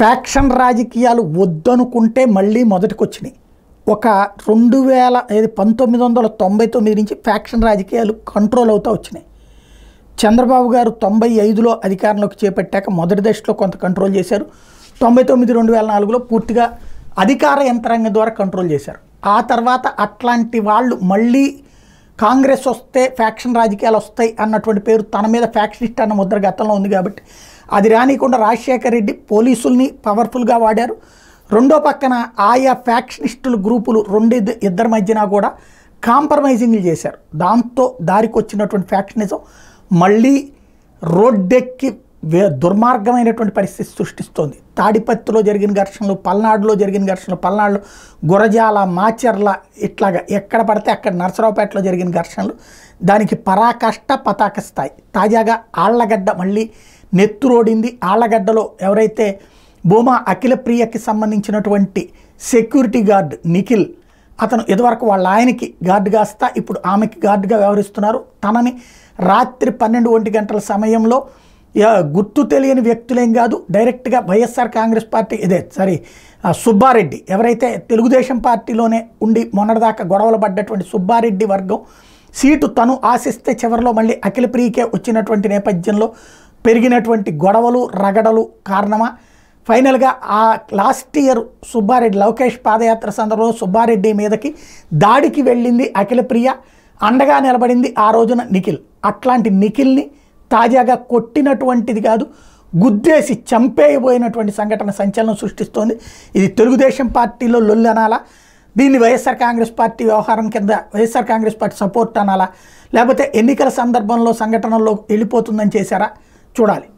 faction రాజకీయాలు వద్దనుకుంటే మళ్ళీ మొదటికి వచ్చినాయి ఒక రెండు వేల ఏది పంతొమ్మిది వందల తొంభై తొమ్మిది నుంచి ఫ్యాక్షన్ రాజకీయాలు కంట్రోల్ అవుతూ వచ్చినాయి చంద్రబాబు గారు తొంభై ఐదులో అధికారంలోకి చేపట్టాక మొదటి దశలో కొంత కంట్రోల్ చేశారు తొంభై తొమ్మిది రెండు వేల నాలుగులో పూర్తిగా అధికార యంత్రాంగం ద్వారా కంట్రోల్ చేశారు ఆ తర్వాత అట్లాంటి వాళ్ళు మళ్ళీ కాంగ్రెస్ వస్తే ఫ్యాక్షన్ రాజకీయాలు వస్తాయి అన్నటువంటి పేరు తన మీద ఫ్యాక్షనిస్ట్ అన్న ముద్ర గతంలో ఉంది కాబట్టి అది రానికుండా రాజశేఖర్ రెడ్డి పోలీసుల్ని పవర్ఫుల్గా వాడారు రెండో పక్కన ఆయా ఫ్యాక్షనిస్టుల గ్రూపులు రెండు ఇద్దరి మధ్యన కూడా కాంప్రమైజింగ్లు చేశారు దాంతో దారికి వచ్చినటువంటి ఫ్యాక్షనిజం మళ్ళీ రోడ్డెక్కి వే దుర్మార్గమైనటువంటి పరిస్థితి సృష్టిస్తోంది తాడిపత్తిలో జరిగిన ఘర్షణలు పల్నాడులో జరిగిన ఘర్షణలు పల్నాడులో గురజాల మాచర్ల ఇట్లాగా ఎక్కడ పడితే అక్కడ నరసరావుపేటలో జరిగిన ఘర్షణలు దానికి పరాకాష్ట పతాక స్థాయి తాజాగా ఆళ్లగడ్డ మళ్ళీ నెత్తురోడింది ఆళ్లగడ్డలో ఎవరైతే భూమా అఖిలప్రియకి సంబంధించినటువంటి సెక్యూరిటీ గార్డ్ నిఖిల్ అతను ఇదివరకు వాళ్ళ ఆయనకి గార్డుగా వస్తా ఇప్పుడు ఆమెకి గార్డుగా వ్యవహరిస్తున్నారు తనని రాత్రి పన్నెండు ఒంటి గంటల సమయంలో గుర్తు తెలియని వ్యక్తులేం కాదు డైరెక్ట్గా వైఎస్ఆర్ కాంగ్రెస్ పార్టీ ఇదే సారీ సుబ్బారెడ్డి ఎవరైతే తెలుగుదేశం పార్టీలోనే ఉండి మొన్నటిదాకా గొడవలు పడ్డటువంటి సుబ్బారెడ్డి వర్గం సీటు తను ఆశిస్తే చివరిలో మళ్ళీ అఖిల ప్రియకే వచ్చినటువంటి నేపథ్యంలో పెరిగినటువంటి గొడవలు రగడలు కారణమా ఫైనల్గా ఆ లాస్ట్ ఇయర్ సుబ్బారెడ్డి లోకేష్ పాదయాత్ర సందర్భంలో సుబ్బారెడ్డి మీదకి దాడికి వెళ్ళింది అఖిలప్రియ అండగా నిలబడింది ఆ రోజున నిఖిల్ అట్లాంటి నిఖిల్ని తాజాగా కొట్టినటువంటిది కాదు గుద్దేసి చంపేయబోయినటువంటి సంఘటన సంచలనం సృష్టిస్తోంది ఇది తెలుగుదేశం పార్టీలో లొల్లు అనాలా దీన్ని వైఎస్ఆర్ కాంగ్రెస్ పార్టీ వ్యవహారం కింద వైఎస్ఆర్ కాంగ్రెస్ పార్టీ సపోర్ట్ అనాలా లేకపోతే ఎన్నికల సందర్భంలో సంఘటనలో వెళ్ళిపోతుందని చేశారా చూడాలి